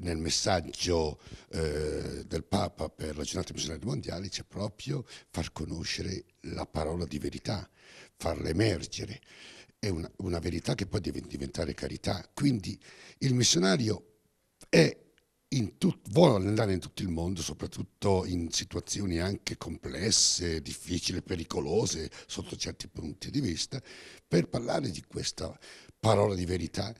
nel messaggio eh, del Papa per la giornata missionaria mondiale c'è proprio far conoscere la parola di verità, farla emergere. È una, una verità che poi deve diventare carità. Quindi il missionario è Tut, vuole andare in tutto il mondo, soprattutto in situazioni anche complesse, difficili, pericolose sotto certi punti di vista, per parlare di questa parola di verità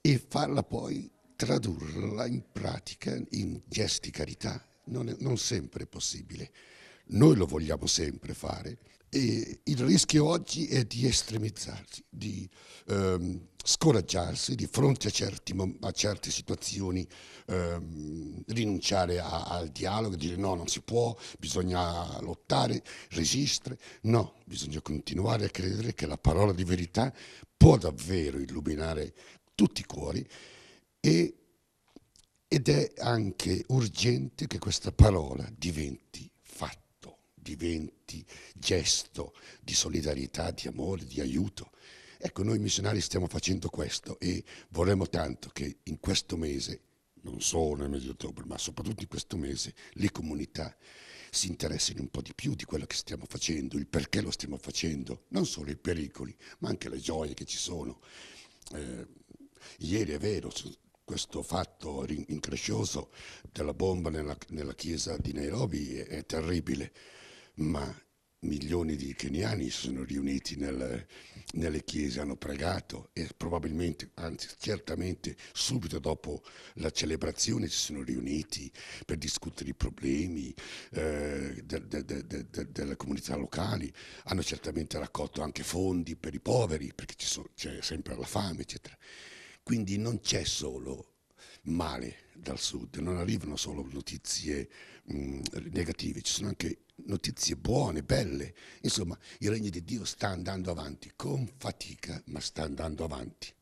e farla poi tradurla in pratica in gesti carità non, è, non sempre è possibile. Noi lo vogliamo sempre fare e il rischio oggi è di estremizzarsi, di ehm, scoraggiarsi di fronte a, certi, a certe situazioni, ehm, rinunciare a, al dialogo, dire no, non si può, bisogna lottare, resistere. No, bisogna continuare a credere che la parola di verità può davvero illuminare tutti i cuori e, ed è anche urgente che questa parola diventi fatto, diventi gesto di solidarietà, di amore, di aiuto. Ecco, noi missionari stiamo facendo questo e vorremmo tanto che in questo mese, non solo nel mese di ottobre, ma soprattutto in questo mese, le comunità si interessino un po' di più di quello che stiamo facendo, il perché lo stiamo facendo, non solo i pericoli, ma anche le gioie che ci sono. Eh, ieri è vero, questo fatto increscioso della bomba nella, nella chiesa di Nairobi è, è, terribile, ma milioni di keniani si sono riuniti nel, nelle chiese, hanno pregato e probabilmente, anzi certamente subito dopo la celebrazione si sono riuniti per discutere i problemi eh, de, de, de, delle comunità locali, hanno certamente raccolto anche fondi per i poveri perché c'è sempre la fame, eccetera. Quindi non c'è solo male dal sud, non arrivano solo notizie mh, mm, negative, ci sono anche notizie buone, belle. Insomma, il regno di Dio sta andando avanti con fatica, ma sta andando avanti.